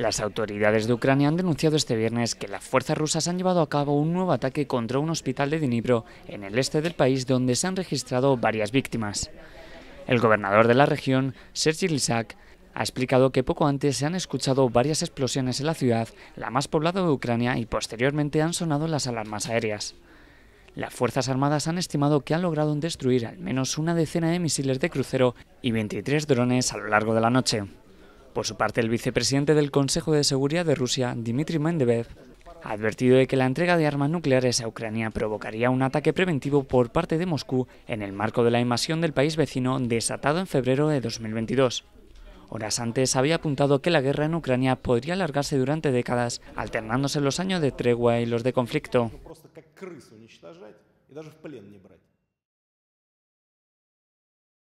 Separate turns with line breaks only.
Las autoridades de Ucrania han denunciado este viernes que las fuerzas rusas han llevado a cabo un nuevo ataque contra un hospital de Dnipro, en el este del país, donde se han registrado varias víctimas. El gobernador de la región, Sergi Lysak, ha explicado que poco antes se han escuchado varias explosiones en la ciudad, la más poblada de Ucrania, y posteriormente han sonado las alarmas aéreas. Las Fuerzas Armadas han estimado que han logrado destruir al menos una decena de misiles de crucero y 23 drones a lo largo de la noche. Por su parte, el vicepresidente del Consejo de Seguridad de Rusia, Dmitry Mendebev, ha advertido de que la entrega de armas nucleares a Ucrania provocaría un ataque preventivo por parte de Moscú en el marco de la invasión del país vecino desatado en febrero de 2022. Horas antes había apuntado que la guerra en Ucrania podría alargarse durante décadas, alternándose los años de tregua y los de conflicto.